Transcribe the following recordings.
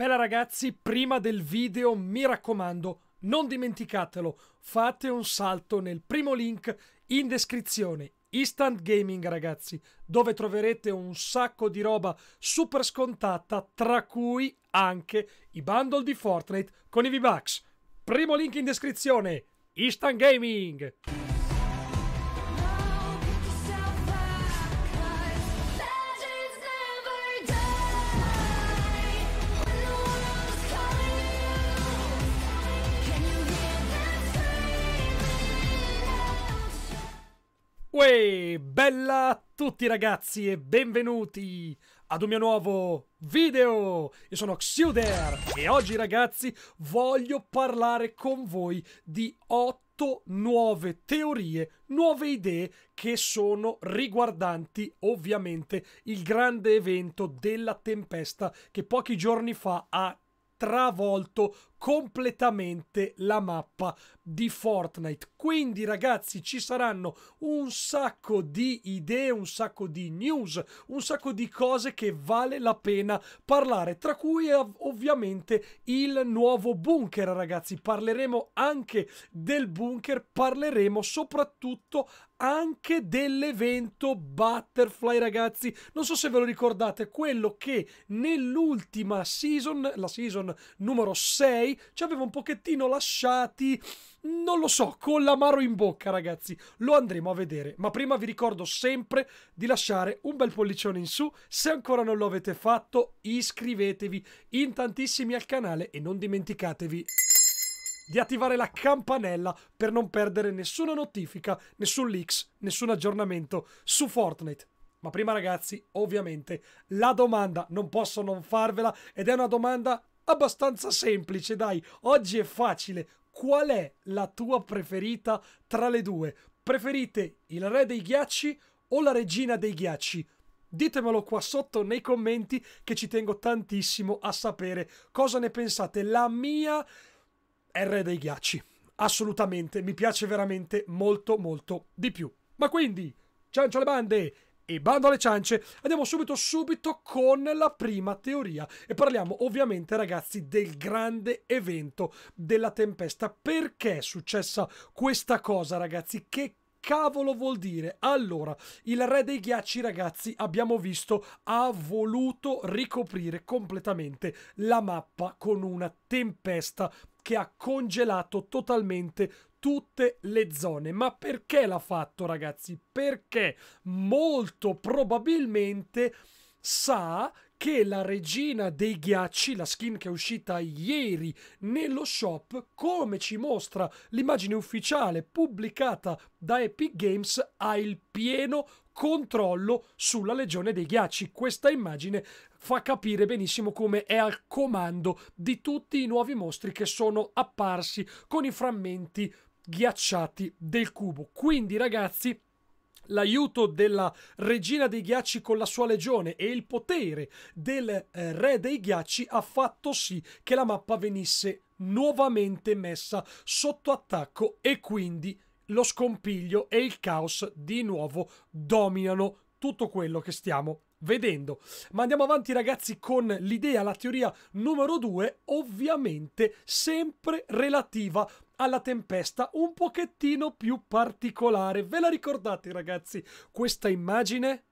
Bella ragazzi, prima del video mi raccomando, non dimenticatelo, fate un salto nel primo link in descrizione. Instant Gaming ragazzi, dove troverete un sacco di roba super scontata, tra cui anche i bundle di Fortnite con i V-Bucks. Primo link in descrizione, Instant Gaming! Uè, bella a tutti ragazzi e benvenuti ad un mio nuovo video! Io sono Xuder e oggi ragazzi voglio parlare con voi di 8 nuove teorie, nuove idee che sono riguardanti ovviamente il grande evento della tempesta che pochi giorni fa ha travolto completamente la mappa di Fortnite. Quindi ragazzi ci saranno un sacco di idee, un sacco di news, un sacco di cose che vale la pena parlare, tra cui ovviamente il nuovo bunker ragazzi. Parleremo anche del bunker, parleremo soprattutto anche dell'evento Butterfly ragazzi. Non so se ve lo ricordate, quello che nell'ultima season, la season numero 6 gameplay ci aveva un pochettino lasciati, non lo so, con l'amaro in bocca ragazzi, lo andremo a vedere, ma prima vi ricordo sempre di lasciare un bel pollicione in su, se ancora non lo avete fatto iscrivetevi in tantissimi al canale e non dimenticatevi di attivare la campanella per non perdere nessuna notifica, nessun leaks, nessun aggiornamento su Fortnite. Ma prima ragazzi, ovviamente, la domanda non posso non farvela ed è una domanda abbastanza semplice, dai. Oggi è facile. Qual è la tua preferita tra le due? Preferite il re dei ghiacci o la regina dei ghiacci? Ditemelo qua sotto nei commenti che ci tengo tantissimo a sapere cosa ne pensate. La mia è il re dei ghiacci. Assolutamente, mi piace veramente molto molto di più. Ma quindi, ciao ciao bande! E bando alle ciance, andiamo subito subito con la prima teoria e parliamo ovviamente ragazzi del grande evento della tempesta. Perché è successa questa cosa ragazzi? Che cavolo vuol dire? Allora, il re dei ghiacci, ragazzi, abbiamo visto, ha voluto ricoprire completamente la mappa con una tempesta che ha congelato totalmente tutte le zone. Ma perché l'ha fatto, ragazzi? Perché molto probabilmente sa che la regina dei ghiacci, la skin che è uscita ieri nello shop, come ci mostra l'immagine ufficiale pubblicata da Epic Games, ha il pieno controllo sulla legione dei ghiacci. Questa immagine fa capire benissimo come è al comando di tutti i nuovi mostri che sono apparsi con i frammenti ghiacciati del cubo. Quindi ragazzi, l'aiuto della regina dei ghiacci con la sua legione e il potere del eh, re dei ghiacci ha fatto sì che la mappa venisse nuovamente messa sotto attacco e quindi lo scompiglio e il caos di nuovo dominano tutto quello che stiamo vedendo. Ma andiamo avanti ragazzi con l'idea, la teoria numero due, ovviamente sempre relativa alla tempesta un pochettino più particolare. Ve la ricordate ragazzi questa immagine?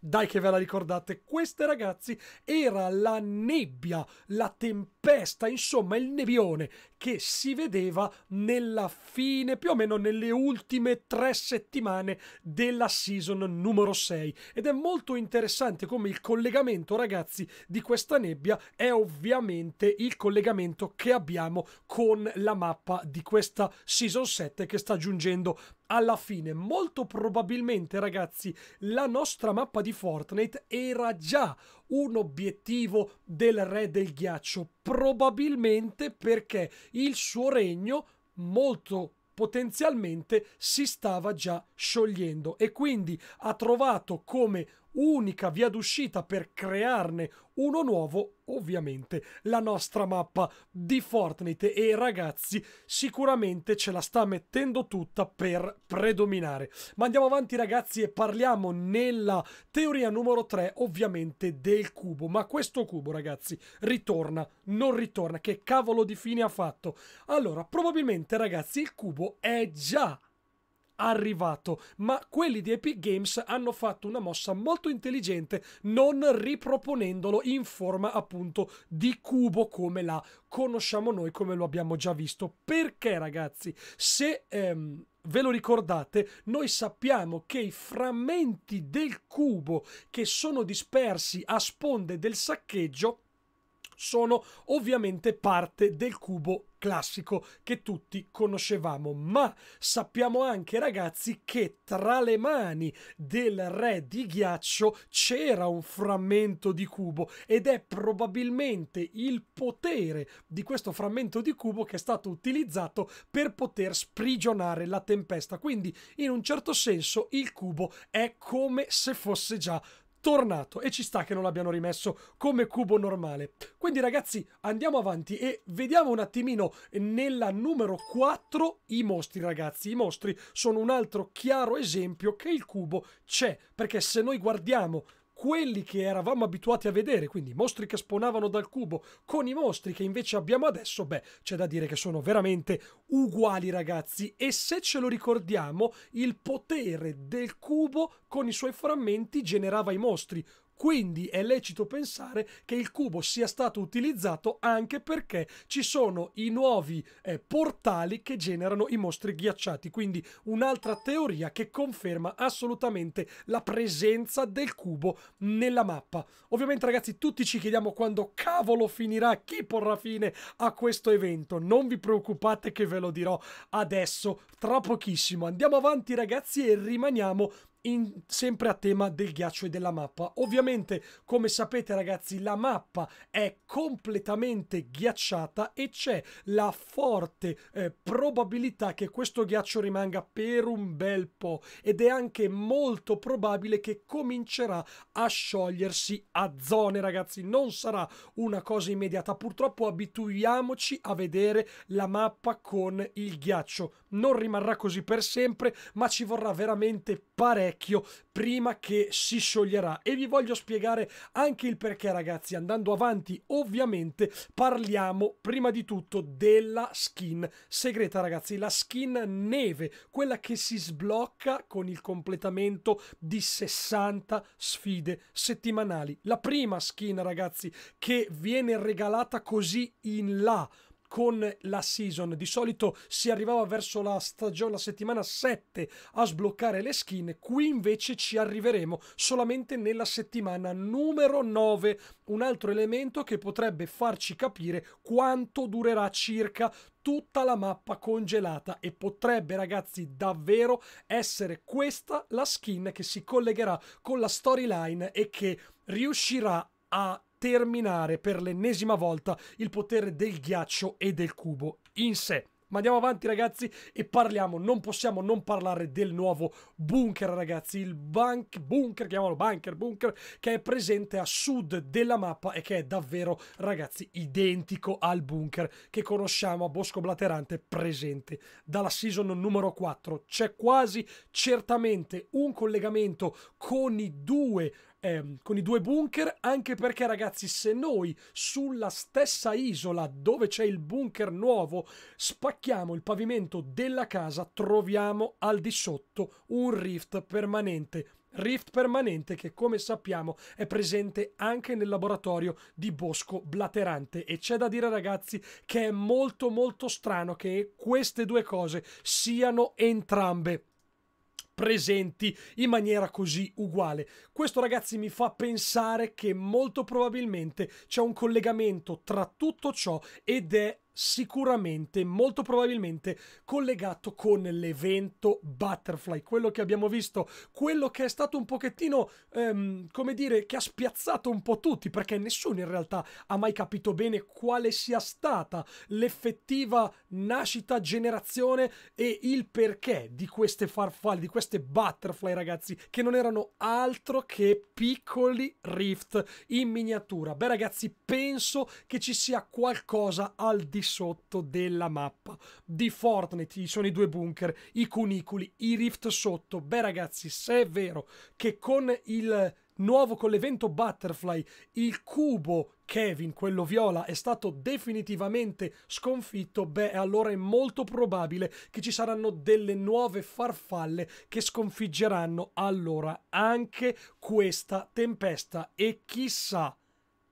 Dai che ve la ricordate, questa ragazzi era la nebbia, la tempesta, insomma il nebbione che si vedeva nella fine, più o meno nelle ultime tre settimane della season numero 6. Ed è molto interessante come il collegamento, ragazzi, di questa nebbia è ovviamente il collegamento che abbiamo con la mappa di questa season 7 che sta giungendo alla fine molto probabilmente ragazzi la nostra mappa di Fortnite era già un obiettivo del re del ghiaccio, probabilmente perché il suo regno molto potenzialmente si stava già sciogliendo e quindi ha trovato come unica via d'uscita per crearne uno nuovo, ovviamente, la nostra mappa di Fortnite e ragazzi, sicuramente ce la sta mettendo tutta per predominare. Ma andiamo avanti ragazzi e parliamo nella teoria numero 3, ovviamente, del cubo. Ma questo cubo, ragazzi, ritorna, non ritorna, che cavolo di fine ha fatto? Allora, probabilmente ragazzi, il cubo è già arrivato, ma quelli di Epic Games hanno fatto una mossa molto intelligente non riproponendolo in forma appunto di cubo come la conosciamo noi, come lo abbiamo già visto. Perché ragazzi, se... Ehm, ve lo ricordate, noi sappiamo che i frammenti del cubo che sono dispersi a sponde del saccheggio sono ovviamente parte del cubo classico che tutti conoscevamo, ma sappiamo anche ragazzi che tra le mani del re di ghiaccio c'era un frammento di cubo ed è probabilmente il potere di questo frammento di cubo che è stato utilizzato per poter sprigionare la tempesta, quindi in un certo senso il cubo è come se fosse già tornato e ci sta che non l'abbiano rimesso come cubo normale. Quindi ragazzi andiamo avanti e vediamo un attimino nella numero 4 i mostri ragazzi. I mostri sono un altro chiaro esempio che il cubo c'è perché se noi guardiamo quelli che eravamo abituati a vedere, quindi i mostri che sponavano dal cubo con i mostri che invece abbiamo adesso, beh, c'è da dire che sono veramente uguali ragazzi e se ce lo ricordiamo, il potere del cubo con i suoi frammenti generava i mostri quindi è lecito pensare che il cubo sia stato utilizzato anche perché ci sono i nuovi eh, portali che generano i mostri ghiacciati. Quindi un'altra teoria che conferma assolutamente la presenza del cubo nella mappa. Ovviamente ragazzi tutti ci chiediamo quando cavolo finirà, chi porrà fine a questo evento. Non vi preoccupate che ve lo dirò adesso, tra pochissimo. Andiamo avanti ragazzi e rimaniamo in, sempre a tema del ghiaccio e della mappa. Ovviamente, come sapete ragazzi, la mappa è completamente ghiacciata e c'è la forte eh, probabilità che questo ghiaccio rimanga per un bel po' ed è anche molto probabile che comincerà a sciogliersi a zone, ragazzi. Non sarà una cosa immediata. Purtroppo abituiamoci a vedere la mappa con il ghiaccio. Non rimarrà così per sempre, ma ci vorrà veramente parecchio vecchio prima che si scioglierà e vi voglio spiegare anche il perché ragazzi andando avanti ovviamente parliamo prima di tutto della skin segreta ragazzi la skin neve quella che si sblocca con il completamento di 60 sfide settimanali la prima skin ragazzi che viene regalata così in là con la season. Di solito si arrivava verso la stagione, la settimana 7 a sbloccare le skin. Qui invece ci arriveremo solamente nella settimana numero 9. Un altro elemento che potrebbe farci capire quanto durerà circa tutta la mappa congelata e potrebbe ragazzi davvero essere questa la skin che si collegherà con la storyline e che riuscirà a terminare per l'ennesima volta il potere del ghiaccio e del cubo in sé. Ma andiamo avanti ragazzi e parliamo, non possiamo non parlare del nuovo bunker ragazzi, il bank, bunker, chiamalo bunker, bunker, che è presente a sud della mappa e che è davvero ragazzi identico al bunker che conosciamo a Bosco Blaterante presente dalla season numero 4. C'è quasi certamente un collegamento con i due ehm, con i due bunker, anche perché ragazzi se noi sulla stessa isola dove c'è il bunker nuovo spacchiamo il pavimento della casa troviamo al di sotto un rift permanente. Rift permanente che come sappiamo è presente anche nel laboratorio di Bosco Blaterante e c'è da dire ragazzi che è molto molto strano che queste due cose siano entrambe presenti in maniera così uguale. Questo ragazzi mi fa pensare che molto probabilmente c'è un collegamento tra tutto ciò ed è sicuramente, molto probabilmente collegato con l'evento Butterfly, quello che abbiamo visto, quello che è stato un pochettino, ehm, come dire, che ha spiazzato un po' tutti, perché nessuno in realtà ha mai capito bene quale sia stata l'effettiva nascita, generazione e il perché di queste farfalle, di queste Butterfly, ragazzi, che non erano altro che piccoli rift in miniatura. Beh, ragazzi, penso che ci sia qualcosa al di sotto della mappa. Di Fortnite ci sono i due bunker, i cunicoli, i rift sotto. Beh ragazzi, se è vero che con il nuovo con l'evento Butterfly, il cubo Kevin, quello viola, è stato definitivamente sconfitto, beh, allora è molto probabile che ci saranno delle nuove farfalle che sconfiggeranno allora anche questa tempesta e chissà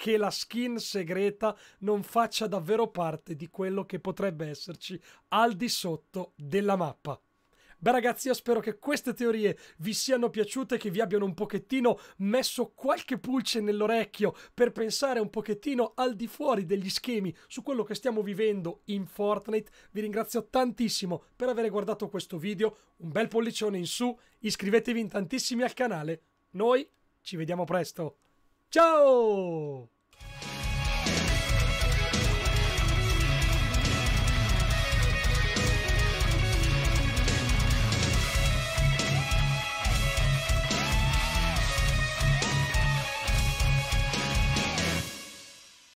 che la skin segreta non faccia davvero parte di quello che potrebbe esserci al di sotto della mappa. Beh ragazzi, io spero che queste teorie vi siano piaciute, che vi abbiano un pochettino messo qualche pulce nell'orecchio per pensare un pochettino al di fuori degli schemi su quello che stiamo vivendo in Fortnite. Vi ringrazio tantissimo per aver guardato questo video, un bel pollicione in su, iscrivetevi in tantissimi al canale, noi ci vediamo presto! Ciao。